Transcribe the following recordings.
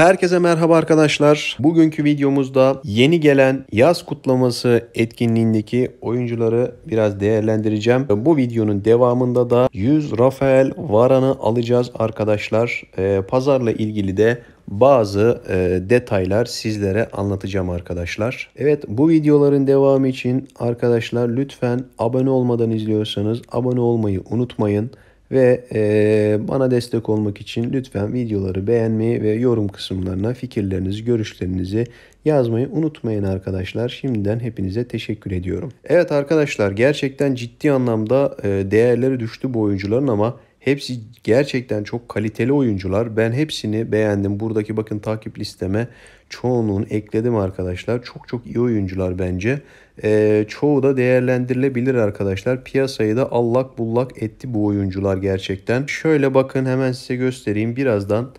Herkese merhaba arkadaşlar. Bugünkü videomuzda yeni gelen yaz kutlaması etkinliğindeki oyuncuları biraz değerlendireceğim. Bu videonun devamında da 100 Rafael Varanı alacağız arkadaşlar. Ee, pazarla ilgili de bazı e, detaylar sizlere anlatacağım arkadaşlar. Evet bu videoların devamı için arkadaşlar lütfen abone olmadan izliyorsanız abone olmayı unutmayın. Ve e, bana destek olmak için lütfen videoları beğenmeyi ve yorum kısımlarına fikirlerinizi, görüşlerinizi yazmayı unutmayın arkadaşlar. Şimdiden hepinize teşekkür ediyorum. Evet arkadaşlar gerçekten ciddi anlamda e, değerleri düştü bu oyuncuların ama Hepsi gerçekten çok kaliteli oyuncular. Ben hepsini beğendim. Buradaki bakın takip listeme çoğunun ekledim arkadaşlar. Çok çok iyi oyuncular bence. E, çoğu da değerlendirilebilir arkadaşlar. Piyasayı da allak bullak etti bu oyuncular gerçekten. Şöyle bakın hemen size göstereyim. Birazdan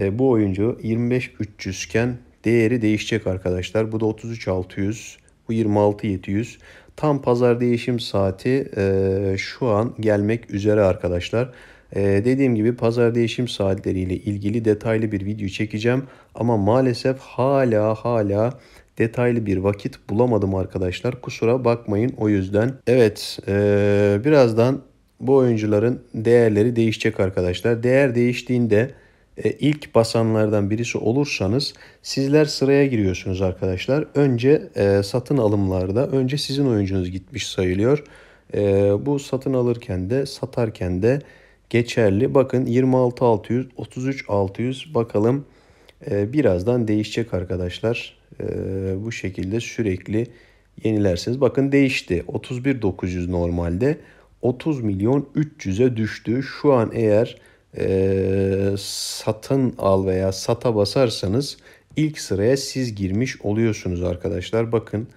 e, bu oyuncu 25.300 iken değeri değişecek arkadaşlar. Bu da 33.600. Bu 26.700. Tam pazar değişim saati e, şu an gelmek üzere arkadaşlar. E, dediğim gibi pazar değişim saatleriyle ilgili detaylı bir video çekeceğim. Ama maalesef hala hala detaylı bir vakit bulamadım arkadaşlar. Kusura bakmayın o yüzden. Evet e, birazdan bu oyuncuların değerleri değişecek arkadaşlar. Değer değiştiğinde e, ilk basanlardan birisi olursanız sizler sıraya giriyorsunuz arkadaşlar. Önce e, satın alımlarda önce sizin oyuncunuz gitmiş sayılıyor. E, bu satın alırken de satarken de geçerli. Bakın 26.600 33.600 bakalım birazdan değişecek arkadaşlar. bu şekilde sürekli yenilersiniz. Bakın değişti. 31.900 normalde 30 milyon 300'e düştü. Şu an eğer e, satın al veya sata basarsanız ilk sıraya siz girmiş oluyorsunuz arkadaşlar. Bakın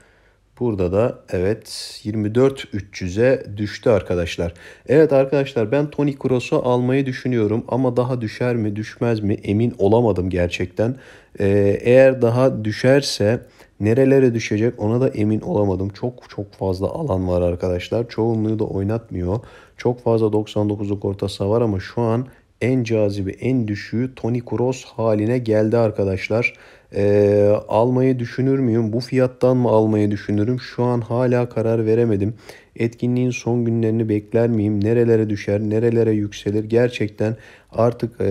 burada da evet 24.300'e düştü arkadaşlar. Evet arkadaşlar ben Toni Kroos'u almayı düşünüyorum ama daha düşer mi düşmez mi emin olamadım gerçekten. Ee, eğer daha düşerse nerelere düşecek ona da emin olamadım. Çok çok fazla alan var arkadaşlar. Çoğunluğu da oynatmıyor. Çok fazla 99'luk orta var ama şu an en cazibe en düşüğü Toni Kroos haline geldi arkadaşlar. Ee, almayı düşünür müyüm? Bu fiyattan mı almayı düşünürüm? Şu an hala karar veremedim. Etkinliğin son günlerini bekler miyim? Nerelere düşer? Nerelere yükselir? Gerçekten artık e,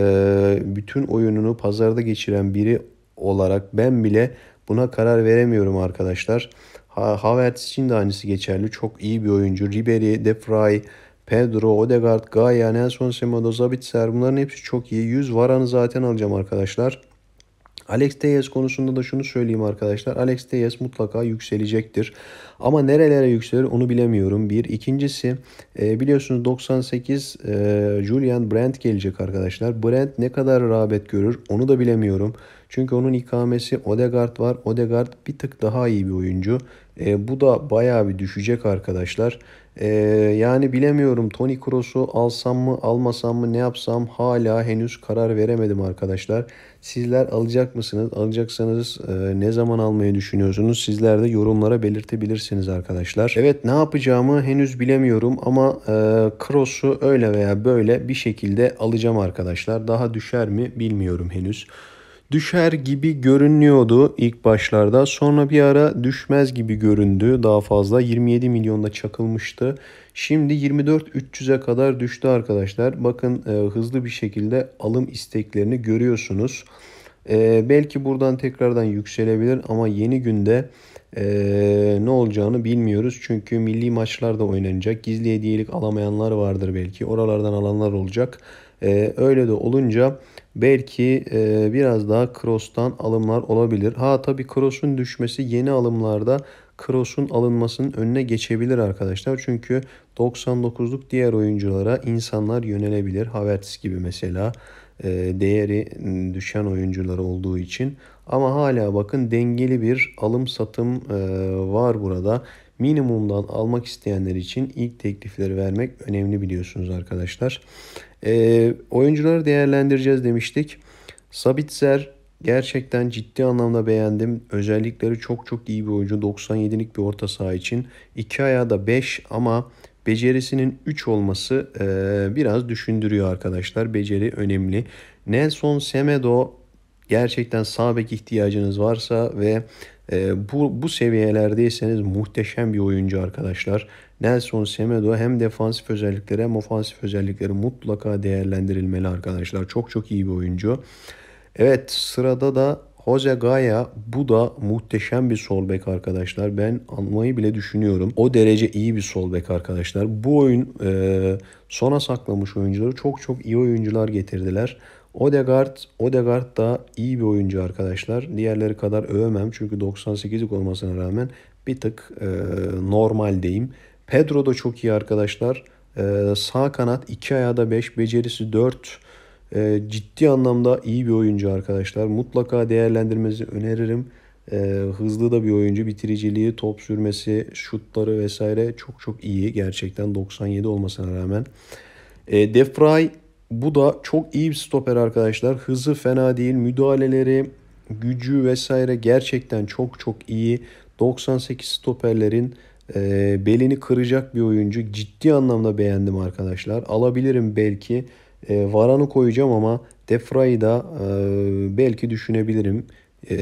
bütün oyununu pazarda geçiren biri olarak ben bile buna karar veremiyorum arkadaşlar. Havertz için de aynısı geçerli. Çok iyi bir oyuncu. Ribery, De Frey, Pedro, Odegaard, Gaia, Nelson Semedo, Sabitzer bunların hepsi çok iyi. 100 Varan'ı zaten alacağım arkadaşlar. Alex Tejes konusunda da şunu söyleyeyim arkadaşlar. Alex Tejes mutlaka yükselecektir. Ama nerelere yükselir onu bilemiyorum. Bir. ikincisi e, biliyorsunuz 98 e, Julian Brandt gelecek arkadaşlar. Brandt ne kadar rağbet görür onu da bilemiyorum. Çünkü onun ikamesi Odegaard var. Odegaard bir tık daha iyi bir oyuncu. E, bu da baya bir düşecek arkadaşlar. E, yani bilemiyorum Toni Kroos'u alsam mı almasam mı ne yapsam hala henüz karar veremedim arkadaşlar. Sizler alacak mısınız? Alacaksanız e, ne zaman almayı düşünüyorsunuz? Sizler de yorumlara belirtebilirsiniz arkadaşlar. Evet ne yapacağımı henüz bilemiyorum ama e, Kroos'u öyle veya böyle bir şekilde alacağım arkadaşlar. Daha düşer mi bilmiyorum henüz düşer gibi görünüyordu ilk başlarda. Sonra bir ara düşmez gibi göründü daha fazla. 27 milyonda çakılmıştı. Şimdi 24.300'e kadar düştü arkadaşlar. Bakın e, hızlı bir şekilde alım isteklerini görüyorsunuz. E, belki buradan tekrardan yükselebilir ama yeni günde e, ne olacağını bilmiyoruz. Çünkü milli maçlarda oynanacak. Gizli hediyelik alamayanlar vardır belki. Oralardan alanlar olacak. E, öyle de olunca Belki e, biraz daha cross'tan alımlar olabilir. Ha tabii cross'un düşmesi yeni alımlarda cross'un alınmasının önüne geçebilir arkadaşlar. Çünkü 99'luk diğer oyunculara insanlar yönelebilir. Havertz gibi mesela e, değeri düşen oyuncular olduğu için. Ama hala bakın dengeli bir alım satım e, var burada. Minimumdan almak isteyenler için ilk teklifleri vermek önemli biliyorsunuz arkadaşlar. E, oyuncuları değerlendireceğiz demiştik. Sabitzer gerçekten ciddi anlamda beğendim. Özellikleri çok çok iyi bir oyuncu. 97'lik bir orta saha için. iki ayağı da 5 ama becerisinin 3 olması e, biraz düşündürüyor arkadaşlar. Beceri önemli. Nelson Semedo gerçekten sağ bek ihtiyacınız varsa ve e, bu, bu seviyelerdeyseniz muhteşem bir oyuncu arkadaşlar. Nelson Semedo hem defansif özellikleri hem ofansif özellikleri mutlaka değerlendirilmeli arkadaşlar. Çok çok iyi bir oyuncu. Evet sırada da Jose Gaya bu da muhteşem bir sol bek arkadaşlar. Ben almayı bile düşünüyorum. O derece iyi bir sol bek arkadaşlar. Bu oyun e, sona saklamış oyuncuları çok çok iyi oyuncular getirdiler. Odegaard, Odegaard da iyi bir oyuncu arkadaşlar. Diğerleri kadar övmem çünkü 98'lik olmasına rağmen bir tık e, diyeyim. Pedro da çok iyi arkadaşlar. Ee, sağ kanat 2 ayağda 5, becerisi 4. Ee, ciddi anlamda iyi bir oyuncu arkadaşlar. Mutlaka değerlendirmenizi öneririm. Ee, hızlı da bir oyuncu. Bitiriciliği, top sürmesi, şutları vesaire çok çok iyi. Gerçekten 97 olmasına rağmen. Ee, Defray bu da çok iyi bir stoper arkadaşlar. Hızı fena değil. Müdahaleleri, gücü vesaire gerçekten çok çok iyi. 98 stoperlerin e, belini kıracak bir oyuncu. Ciddi anlamda beğendim arkadaşlar. Alabilirim belki. E, ee, Varan'ı koyacağım ama Defra'yı da e, belki düşünebilirim. E,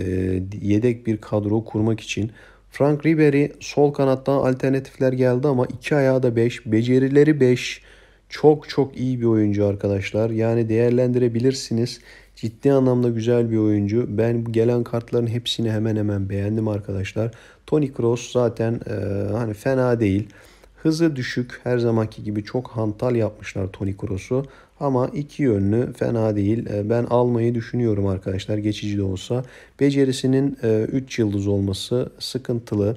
yedek bir kadro kurmak için. Frank Ribery sol kanattan alternatifler geldi ama iki ayağı da 5. Becerileri 5. Çok çok iyi bir oyuncu arkadaşlar. Yani değerlendirebilirsiniz. Ciddi anlamda güzel bir oyuncu. Ben gelen kartların hepsini hemen hemen beğendim arkadaşlar. Tony Kroos zaten e, hani fena değil. Hızı düşük her zamanki gibi çok hantal yapmışlar Tony Kroos'u. Ama iki yönlü fena değil. E, ben almayı düşünüyorum arkadaşlar geçici de olsa. Becerisinin 3 e, yıldız olması sıkıntılı.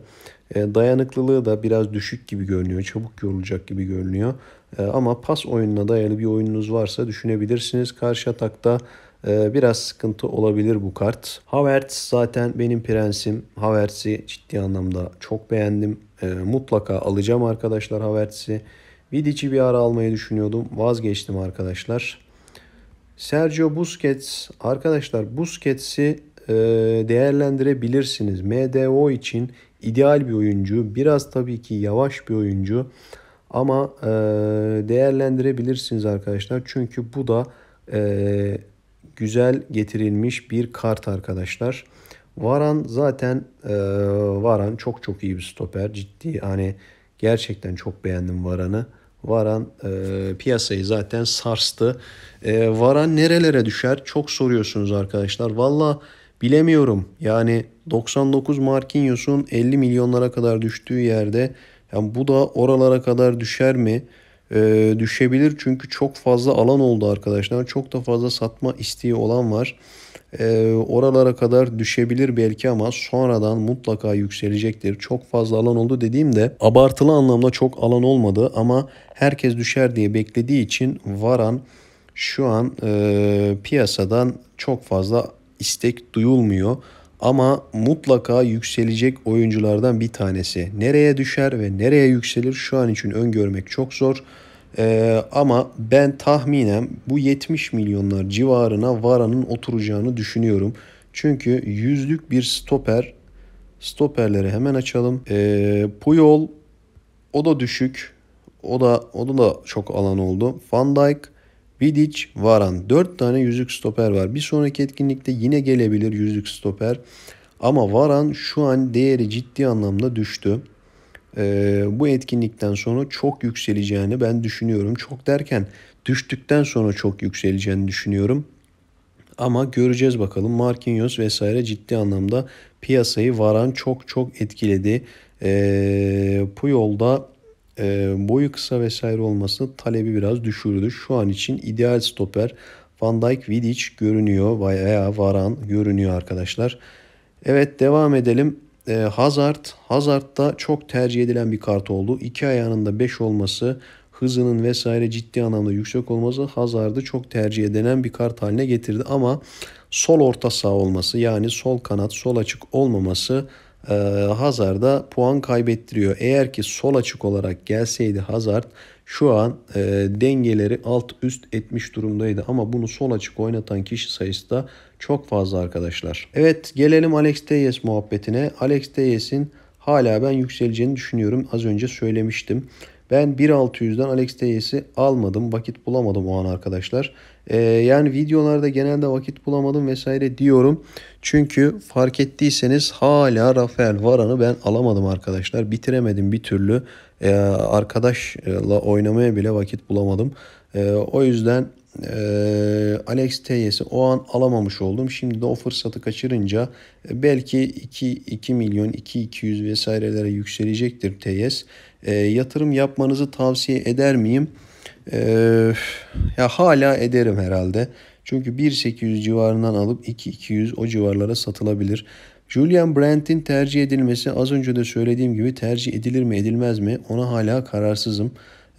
E, dayanıklılığı da biraz düşük gibi görünüyor. Çabuk yorulacak gibi görünüyor. Ama pas oyununa dayalı bir oyununuz varsa düşünebilirsiniz. Karşı atakta ee, biraz sıkıntı olabilir bu kart. Havertz zaten benim prensim. Havertz'i ciddi anlamda çok beğendim. Ee, mutlaka alacağım arkadaşlar Havertz'i. Vidic'i bir ara almayı düşünüyordum. Vazgeçtim arkadaşlar. Sergio Busquets. Arkadaşlar Busquets'i e, değerlendirebilirsiniz. MDO için ideal bir oyuncu. Biraz tabii ki yavaş bir oyuncu. Ama e, değerlendirebilirsiniz arkadaşlar. Çünkü bu da e, güzel getirilmiş bir kart arkadaşlar. Varan zaten e, Varan çok çok iyi bir stoper. Ciddi hani gerçekten çok beğendim Varan'ı. Varan e, piyasayı zaten sarstı. E, Varan nerelere düşer? Çok soruyorsunuz arkadaşlar. Valla bilemiyorum. Yani 99 Marquinhos'un 50 milyonlara kadar düştüğü yerde yani bu da oralara kadar düşer mi? Ee, düşebilir. Çünkü çok fazla alan oldu arkadaşlar. Çok da fazla satma isteği olan var. Ee, oralara kadar düşebilir belki ama sonradan mutlaka yükselecektir. Çok fazla alan oldu dediğimde abartılı anlamda çok alan olmadı ama herkes düşer diye beklediği için varan şu an e, piyasadan çok fazla istek duyulmuyor ama mutlaka yükselecek oyunculardan bir tanesi. Nereye düşer ve nereye yükselir şu an için öngörmek çok zor. Ee, ama ben tahminen bu 70 milyonlar civarına Vara'nın oturacağını düşünüyorum. Çünkü yüzlük bir stoper. Stoperleri hemen açalım. Ee, Puyol o da düşük. O da o da, da çok alan oldu. Van Dijk Vidic, Varan. 4 tane yüzük stoper var. Bir sonraki etkinlikte yine gelebilir yüzük stoper. Ama Varan şu an değeri ciddi anlamda düştü. Ee, bu etkinlikten sonra çok yükseleceğini ben düşünüyorum. Çok derken düştükten sonra çok yükseleceğini düşünüyorum. Ama göreceğiz bakalım. Marquinhos vesaire ciddi anlamda piyasayı Varan çok çok etkiledi. Ee, yolda e, boyu kısa vesaire olması talebi biraz düşürdü. Şu an için ideal stoper Van Dijk Vidic görünüyor veya Varan görünüyor arkadaşlar. Evet devam edelim. E, Hazard, Hazard da çok tercih edilen bir kart oldu. İki ayağının da 5 olması, hızının vesaire ciddi anlamda yüksek olması Hazard'ı çok tercih edilen bir kart haline getirdi. Ama sol orta sağ olması yani sol kanat, sol açık olmaması e, ee, Hazard'a puan kaybettiriyor. Eğer ki sol açık olarak gelseydi Hazard şu an e, dengeleri alt üst etmiş durumdaydı. Ama bunu sol açık oynatan kişi sayısı da çok fazla arkadaşlar. Evet gelelim Alex Teyes muhabbetine. Alex Teyes'in hala ben yükseleceğini düşünüyorum. Az önce söylemiştim. Ben 1.600'den Alex Teyes'i almadım. Vakit bulamadım o an arkadaşlar. Ee, yani videolarda genelde vakit bulamadım vesaire diyorum. Çünkü fark ettiyseniz hala Rafael Varan'ı ben alamadım arkadaşlar. Bitiremedim bir türlü. Ee, arkadaşla oynamaya bile vakit bulamadım. Ee, o yüzden e, Alex Teyes'i o an alamamış oldum. Şimdi de o fırsatı kaçırınca e, belki 2, 2 milyon, 2 200 vesairelere yükselecektir Teyes. E, ee, yatırım yapmanızı tavsiye eder miyim? Ee, ya hala ederim herhalde. Çünkü 1.800 civarından alıp 2.200 o civarlara satılabilir. Julian Brandt'in tercih edilmesi az önce de söylediğim gibi tercih edilir mi edilmez mi ona hala kararsızım.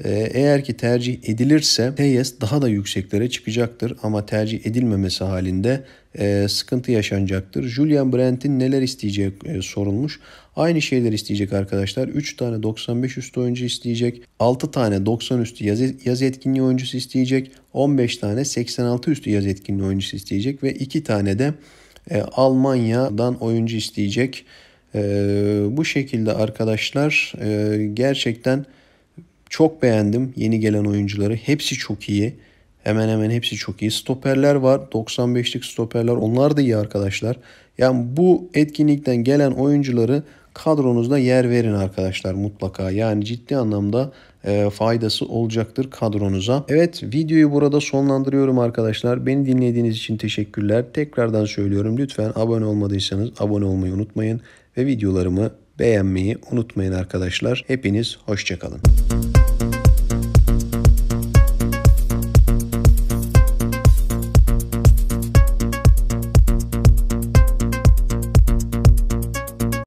Ee, eğer ki tercih edilirse TES daha da yükseklere çıkacaktır ama tercih edilmemesi halinde e, sıkıntı yaşanacaktır. Julian Brent'in neler isteyeceği e, sorulmuş. Aynı şeyler isteyecek arkadaşlar. 3 tane 95 üstü oyuncu isteyecek. 6 tane 90 üstü yaz, yaz etkinliği oyuncusu isteyecek. 15 tane 86 üstü yaz etkinliği oyuncusu isteyecek ve 2 tane de e, Almanya'dan oyuncu isteyecek. Bu şekilde arkadaşlar gerçekten çok beğendim yeni gelen oyuncuları. Hepsi çok iyi. Hemen hemen hepsi çok iyi. Stoperler var. 95'lik stoperler. Onlar da iyi arkadaşlar. Yani bu etkinlikten gelen oyuncuları kadronuzda yer verin arkadaşlar mutlaka. Yani ciddi anlamda e, faydası olacaktır kadronuza. Evet videoyu burada sonlandırıyorum arkadaşlar. Beni dinlediğiniz için teşekkürler. Tekrardan söylüyorum lütfen abone olmadıysanız abone olmayı unutmayın. Ve videolarımı beğenmeyi unutmayın arkadaşlar. Hepiniz hoşçakalın.